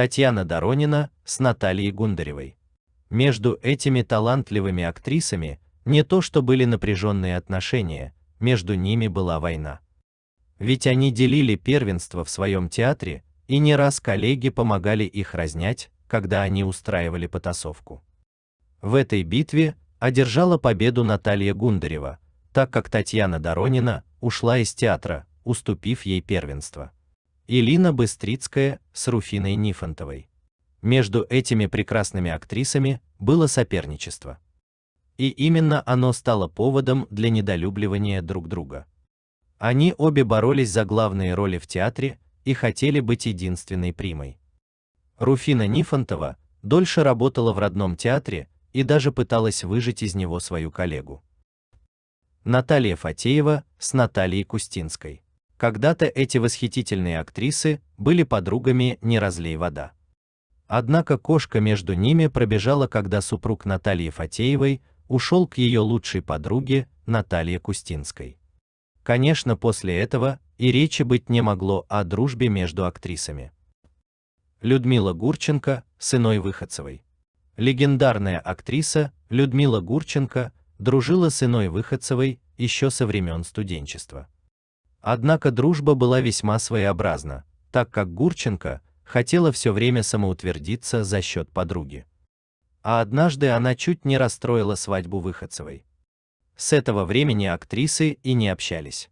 Татьяна Доронина с Натальей Гундаревой. Между этими талантливыми актрисами не то, что были напряженные отношения, между ними была война. Ведь они делили первенство в своем театре, и не раз коллеги помогали их разнять, когда они устраивали потасовку. В этой битве одержала победу Наталья Гундарева, так как Татьяна Доронина ушла из театра, уступив ей первенство и Лина Быстрицкая с Руфиной Нифонтовой. Между этими прекрасными актрисами было соперничество. И именно оно стало поводом для недолюбливания друг друга. Они обе боролись за главные роли в театре и хотели быть единственной примой. Руфина Нифонтова дольше работала в родном театре и даже пыталась выжить из него свою коллегу. Наталья Фатеева с Натальей Кустинской. Когда-то эти восхитительные актрисы были подругами не разлей вода. Однако кошка между ними пробежала, когда супруг Натальи Фатеевой ушел к ее лучшей подруге Наталье Кустинской. Конечно, после этого и речи быть не могло о дружбе между актрисами. Людмила Гурченко с иной Выходцевой. Легендарная актриса Людмила Гурченко дружила с иной Выходцевой еще со времен студенчества. Однако дружба была весьма своеобразна, так как Гурченко хотела все время самоутвердиться за счет подруги. А однажды она чуть не расстроила свадьбу Выходцевой. С этого времени актрисы и не общались.